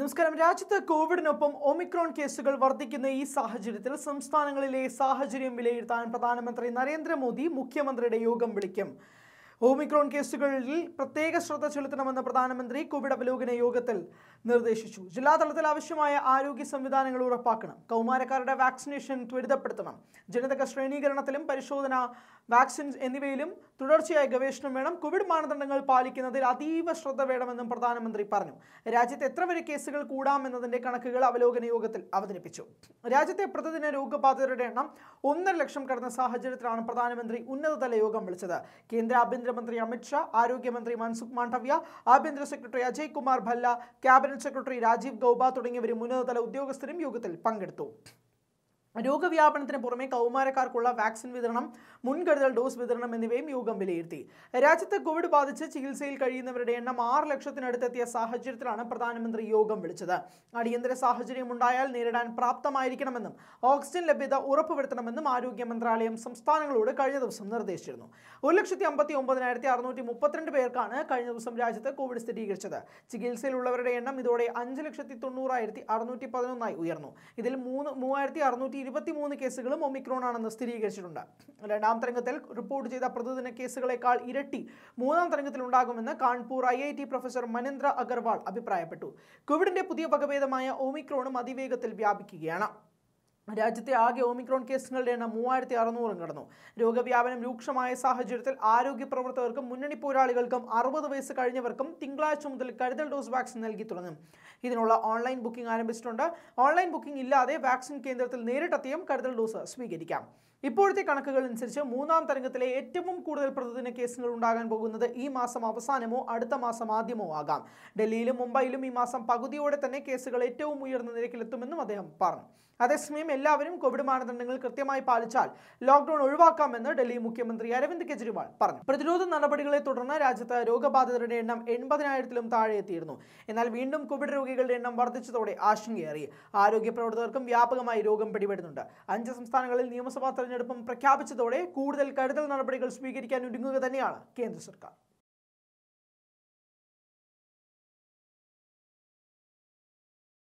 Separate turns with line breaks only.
നമസ്കാരം രാജ്യത്ത് കോവിഡിനൊപ്പം ഒമിക്രോൺ കേസുകൾ വർദ്ധിക്കുന്ന ഈ സാഹചര്യത്തിൽ സംസ്ഥാനങ്ങളിലെ സാഹചര്യം വിലയിരുത്താൻ പ്രധാനമന്ത്രി നരേന്ദ്രമോദി മുഖ്യമന്ത്രിയുടെ യോഗം വിളിക്കും ഓമിക്രോൺ കേസുകളിൽ പ്രത്യേക ശ്രദ്ധ ചെലുത്തണമെന്ന് പ്രധാനമന്ത്രി കോവിഡ് അവലോകന യോഗത്തിൽ നിർദ്ദേശിച്ചു ജില്ലാതലത്തിൽ ആവശ്യമായ ആരോഗ്യ സംവിധാനങ്ങൾ ഉറപ്പാക്കണം കൗമാരക്കാരുടെ വാക്സിനേഷൻ ത്വരിതപ്പെടുത്തണം ജനിതക ശ്രേണീകരണത്തിലും പരിശോധന വാക്സിൻ എന്നിവയിലും തുടർച്ചയായ ഗവേഷണം വേണം കോവിഡ് മാനദണ്ഡങ്ങൾ പാലിക്കുന്നതിൽ അതീവ ശ്രദ്ധ വേണമെന്നും പ്രധാനമന്ത്രി പറഞ്ഞു രാജ്യത്ത് എത്ര വരെ കേസുകൾ കൂടാമെന്നതിന്റെ കണക്കുകൾ അവലോകന യോഗത്തിൽ അവതരിപ്പിച്ചു രാജ്യത്തെ പ്രതിദിന രോഗബാധിതരുടെ എണ്ണം ഒന്നര ലക്ഷം കടന്ന സാഹചര്യത്തിലാണ് പ്രധാനമന്ത്രി ഉന്നതതല യോഗം വിളിച്ചത് കേന്ദ്ര ആഭ്യന്തര കേന്ദ്രമന്ത്രി അമിത്ഷാ ആരോഗ്യമന്ത്രി മൻസുഖ് മാണ്ഡവ്യ ആഭ്യന്തര secretary Ajay Kumar Bhalla cabinet secretary Rajeev Gauba തുടങ്ങിയവരും ഉന്നതതല ഉദ്യോഗസ്ഥരും യോഗത്തിൽ പങ്കെടുത്തു രോഗവ്യാപനത്തിന് പുറമെ കൗമാരക്കാർക്കുള്ള വാക്സിൻ വിതരണം മുൻകരുതൽ ഡോസ് വിതരണം എന്നിവയും യോഗം വിലയിരുത്തി രാജ്യത്ത് കോവിഡ് ബാധിച്ച് ചികിത്സയിൽ കഴിയുന്നവരുടെ എണ്ണം ആറ് ലക്ഷത്തിനടുത്തെത്തിയ സാഹചര്യത്തിലാണ് പ്രധാനമന്ത്രി യോഗം വിളിച്ചത് അടിയന്തര ഉണ്ടായാൽ നേരിടാൻ പ്രാപ്തമായിരിക്കണമെന്നും ഓക്സിജൻ ലഭ്യത ഉറപ്പുവരുത്തണമെന്നും ആരോഗ്യ മന്ത്രാലയം സംസ്ഥാനങ്ങളോട് കഴിഞ്ഞ ദിവസം നിർദ്ദേശിച്ചിരുന്നു ഒരു ലക്ഷത്തി അമ്പത്തി ഒമ്പതിനായിരത്തി അറുന്നൂറ്റി മുപ്പത്തിരണ്ട് പേർക്കാണ് കഴിഞ്ഞ ദിവസം രാജ്യത്ത് കോവിഡ് സ്ഥിരീകരിച്ചത് ചികിത്സയിലുള്ളവരുടെ എണ്ണം ഇതോടെ അഞ്ച് ലക്ഷത്തി തൊണ്ണൂറായിരത്തി അറുന്നൂറ്റി പതിനൊന്നായി ഉയർന്നു ഇതിൽ മൂന്ന് മൂവായിരത്തി അറുന്നൂറ്റി ഇരുപത്തിമൂന്ന് കേസുകളും ഒമിക്രോൺ ആണെന്ന് സ്ഥിരീകരിച്ചിട്ടുണ്ട് രണ്ടാം തരംഗത്തിൽ റിപ്പോർട്ട് ചെയ്ത പ്രതിദിന കേസുകളെക്കാൾ ഇരട്ടി മൂന്നാം തരംഗത്തിൽ ഉണ്ടാകുമെന്ന് Kanpur I I T professor Manendra Agarwal അഭിപ്രായപ്പെട്ടു കോവിഡിന്റെ പുതിയ വകഭേദമായ ഒമിക്രോണും അതിവേഗത്തിൽ വ്യാപിക്കുകയാണ് രാജ്യത്തെ ആകെ ഒമിക്രോൺ കേസുകളുടെ എണ്ണം മൂവായിരത്തി അറുന്നൂറും കടന്നു രോഗവ്യാപനം രൂക്ഷമായ സാഹചര്യത്തിൽ ആരോഗ്യ പ്രവർത്തകർക്കും മുന്നണി പോരാളികൾക്കും അറുപത് വയസ്സ് കഴിഞ്ഞവർക്കും തിങ്കളാഴ്ച മുതൽ കരുതൽ ഡോസ് വാക്സിൻ നൽകി തുടങ്ങും ഇതിനുള്ള ഓൺലൈൻ ബുക്കിംഗ് ആരംഭിച്ചിട്ടുണ്ട് ഓൺലൈൻ ബുക്കിംഗ് ഇല്ലാതെ വാക്സിൻ കേന്ദ്രത്തിൽ നേരിട്ടെത്തിയും കരുതൽ ഡോസ് സ്വീകരിക്കാം ഇപ്പോഴത്തെ കണക്കുകൾ അനുസരിച്ച് മൂന്നാം തരംഗത്തിലെ ഏറ്റവും കൂടുതൽ പ്രതിദിന കേസുകൾ ഉണ്ടാകാൻ പോകുന്നത് ഈ മാസം അവസാനമോ അടുത്ത മാസം ആദ്യമോ ആകാം ഡൽഹിയിലും മുംബൈയിലും ഈ മാസം പകുതിയോടെ തന്നെ കേസുകൾ ഏറ്റവും ഉയർന്ന നിരക്കിലെത്തുമെന്നും അദ്ദേഹം പറഞ്ഞു അതേസമയം എല്ലാവരും കോവിഡ് മാനദണ്ഡങ്ങൾ കൃത്യമായി പാലിച്ചാൽ ലോക്ഡൌൺ ഒഴിവാക്കാമെന്ന് ഡൽഹി മുഖ്യമന്ത്രി അരവിന്ദ് കെജ്രിവാൾ പറഞ്ഞു പ്രതിരോധ നടപടികളെ തുടർന്ന് രാജ്യത്ത് രോഗബാധിതരുടെ എണ്ണം എൺപതിനായിരത്തിലും താഴെ എത്തിയിരുന്നു എന്നാൽ വീണ്ടും കോവിഡ് രോഗികളുടെ എണ്ണം വർദ്ധിച്ചതോടെ ആശങ്കയേറി ആരോഗ്യ പ്രവർത്തകർക്കും വ്യാപകമായി രോഗം പിടിപെടുന്നുണ്ട് അഞ്ച് സംസ്ഥാനങ്ങളിൽ നിയമസഭാ തെരഞ്ഞെടുപ്പും പ്രഖ്യാപിച്ചതോടെ കൂടുതൽ കരുതൽ നടപടികൾ സ്വീകരിക്കാൻ ഒരുങ്ങുക തന്നെയാണ് കേന്ദ്ര സർക്കാർ